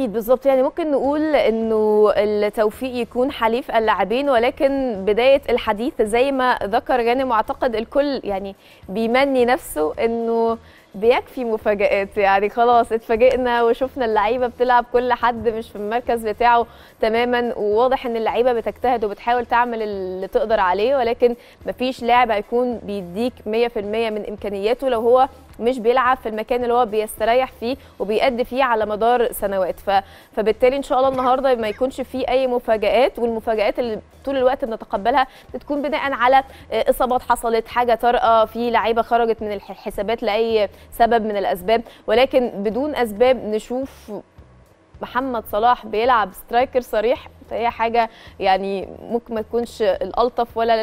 اكيد بالظبط يعني ممكن نقول انه التوفيق يكون حليف اللاعبين ولكن بدايه الحديث زي ما ذكر غانم معتقد الكل يعني بيمني نفسه انه بيكفي مفاجآت يعني خلاص اتفاجئنا وشفنا اللعيبه بتلعب كل حد مش في المركز بتاعه تماما وواضح ان اللعيبه بتجتهد وبتحاول تعمل اللي تقدر عليه ولكن مفيش لاعب هيكون بيديك 100% من امكانياته لو هو مش بيلعب في المكان اللي هو بيستريح فيه وبيأدي فيه على مدار سنوات ف... فبالتالي ان شاء الله النهارده ما يكونش فيه اي مفاجآت والمفاجآت اللي طول الوقت بنتقبلها بتكون بناء على آه، اصابات حصلت حاجه طارئه في لعيبه خرجت من الحسابات لاي سبب من الاسباب ولكن بدون اسباب نشوف محمد صلاح بيلعب سترايكر صريح فهي حاجه يعني ممكن ما تكونش الالطف ولا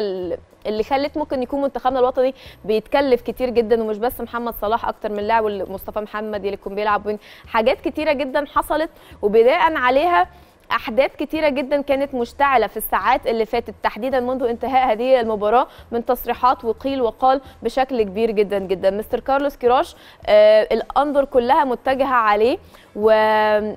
اللي خلت ممكن يكون منتخبنا الوطني بيتكلف كتير جدا ومش بس محمد صلاح اكتر من لاعب مصطفى محمد اللي كان بيلعب حاجات كتيره جدا حصلت وبناء عليها احداث كتيره جدا كانت مشتعله في الساعات اللي فاتت تحديدا منذ انتهاء هذه المباراه من تصريحات وقيل وقال بشكل كبير جدا جدا مستر كارلوس كيراش آه الانظر كلها متجهه عليه و...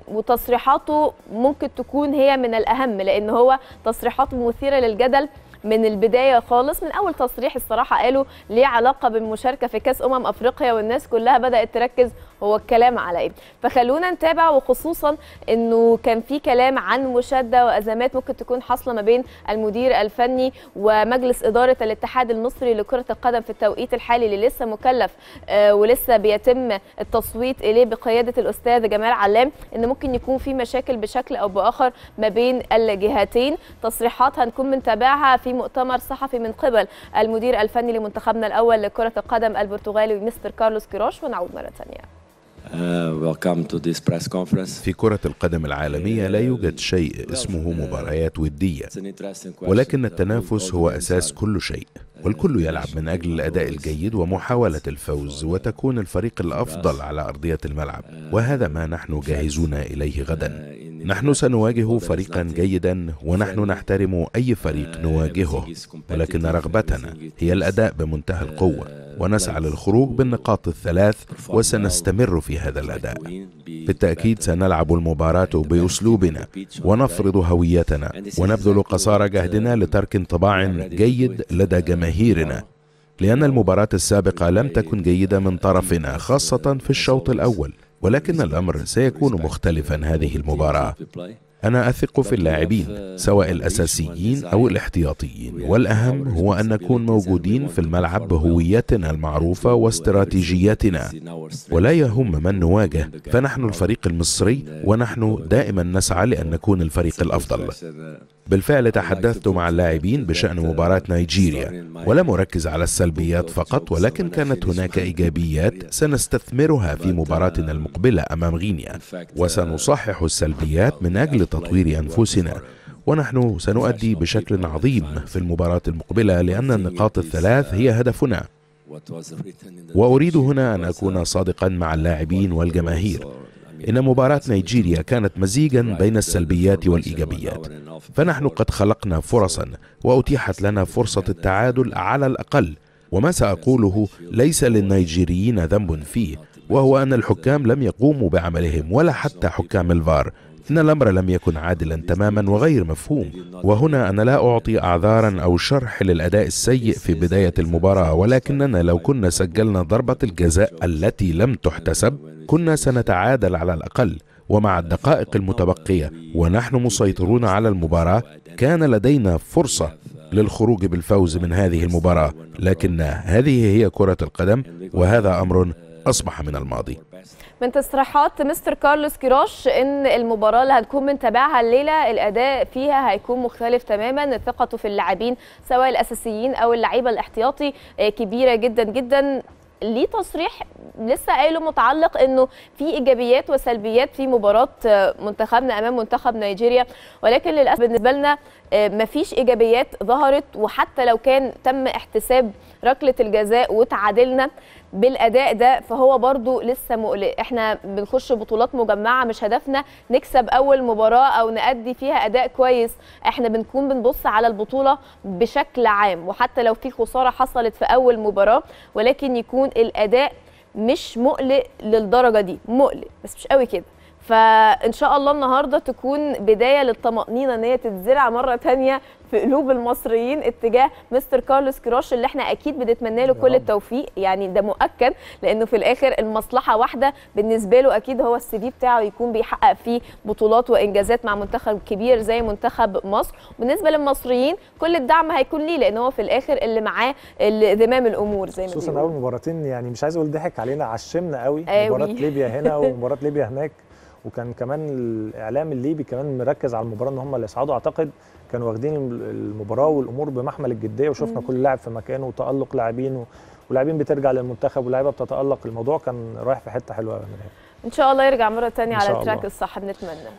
وتصريحاته ممكن تكون هي من الاهم لان هو تصريحاته مثيره للجدل من البدايه خالص من اول تصريح الصراحه قاله ليه علاقه بالمشاركه في كاس امم افريقيا والناس كلها بدات تركز هو الكلام على ايه فخلونا نتابع وخصوصا انه كان في كلام عن مشاده وازمات ممكن تكون حاصله ما بين المدير الفني ومجلس اداره الاتحاد المصري لكره القدم في التوقيت الحالي اللي لسه مكلف آه، ولسه بيتم التصويت اليه بقياده الاستاذ جمال علام ان ممكن يكون في مشاكل بشكل او باخر ما بين الجهتين تصريحات هنكون بنتابعها في مؤتمر صحفي من قبل المدير الفني لمنتخبنا الأول لكرة القدم البرتغالي مستر كارلوس كيروش ونعود مرة ثانية uh, في كرة القدم العالمية لا يوجد شيء اسمه مباريات ودية ولكن التنافس هو أساس كل شيء والكل يلعب من أجل الأداء الجيد ومحاولة الفوز وتكون الفريق الأفضل على أرضية الملعب وهذا ما نحن جاهزون إليه غدا نحن سنواجه فريقا جيدا ونحن نحترم أي uh, فريق نواجهه ولكن رغبتنا هي الأداء بمنتهى uh, القوة ونسعى للخروج بالنقاط الثلاث وسنستمر في هذا الأداء بالتأكيد سنلعب المباراة بأسلوبنا ونفرض هويتنا ونبذل قصارى uh, جهدنا لترك انطباع جيد لدى جماهيرنا لأن المباراة السابقة لم تكن جيدة من طرفنا خاصة في الشوط الأول ولكن الأمر سيكون مختلفا هذه المباراة أنا أثق في اللاعبين سواء الأساسيين أو الاحتياطيين والأهم هو أن نكون موجودين في الملعب بهويتنا المعروفة واستراتيجياتنا ولا يهم من نواجه فنحن الفريق المصري ونحن دائما نسعى لأن نكون الفريق الأفضل بالفعل تحدثت مع اللاعبين بشأن مباراة نيجيريا ولم أركز على السلبيات فقط ولكن كانت هناك إيجابيات سنستثمرها في مباراتنا المقبلة أمام غينيا وسنصحح السلبيات من أجل تطوير أنفسنا ونحن سنؤدي بشكل عظيم في المباراة المقبلة لأن النقاط الثلاث هي هدفنا وأريد هنا أن أكون صادقا مع اللاعبين والجماهير إن مباراة نيجيريا كانت مزيجا بين السلبيات والإيجابيات فنحن قد خلقنا فرصا وأتيحت لنا فرصة التعادل على الأقل وما سأقوله ليس للنيجيريين ذنب فيه وهو أن الحكام لم يقوموا بعملهم ولا حتى حكام الفار إن الأمر لم يكن عادلا تماما وغير مفهوم وهنا أنا لا أعطي أعذارا أو شرح للأداء السيء في بداية المباراة ولكننا لو كنا سجلنا ضربة الجزاء التي لم تحتسب كنا سنتعادل على الأقل ومع الدقائق المتبقية ونحن مسيطرون على المباراة كان لدينا فرصة للخروج بالفوز من هذه المباراة لكن هذه هي كرة القدم وهذا أمر أصبح من الماضي من تصريحات مستر كارلوس كيروش ان المباراه اللي هتكون بنتابعها الليله الاداء فيها هيكون مختلف تماما ثقته في اللاعبين سواء الاساسيين او اللعيبه الاحتياطي آه، كبيره جدا جدا ليه تصريح لسه قايله متعلق انه في ايجابيات وسلبيات في مباراه آه، منتخبنا امام منتخب نيجيريا ولكن للاسف بالنسبه لنا آه، مفيش ايجابيات ظهرت وحتى لو كان تم احتساب ركله الجزاء وتعادلنا بالاداء ده فهو برده لسه مقلق احنا بنخش بطولات مجمعه مش هدفنا نكسب اول مباراه او نادي فيها اداء كويس احنا بنكون بنبص على البطوله بشكل عام وحتى لو في خساره حصلت في اول مباراه ولكن يكون الاداء مش مقلق للدرجه دي مقلق بس مش قوي كده فان شاء الله النهارده تكون بدايه للطمانينه ان هي تتزرع مره ثانيه في قلوب المصريين اتجاه مستر كارلوس كراش اللي احنا اكيد بنتمنى له كل التوفيق يعني ده مؤكد لانه في الاخر المصلحه واحده بالنسبه له اكيد هو السي في بتاعه يكون بيحقق فيه بطولات وانجازات مع منتخب كبير زي منتخب مصر بالنسبه للمصريين كل الدعم هيكون ليه لان هو في الاخر اللي معاه ذمام الامور زي ما خصوصا اول مباراتين يعني مش عايز اقول ضحك علينا عشمنا قوي آه، مباراه ليبيا هنا ومباراه ليبيا هناك وكان كمان الاعلام الليبي كمان مركز على المباراه ان هم اللي يصعدوا اعتقد كانوا واخدين المباراه والامور بمحمل الجديه وشفنا كل لاعب في مكانه وتالق لاعبين ولاعبين بترجع للمنتخب ولاعيبه بتتالق الموضوع كان رايح في حته حلوه هنا ان شاء الله يرجع مره ثانيه على التراك الصح بنتمنى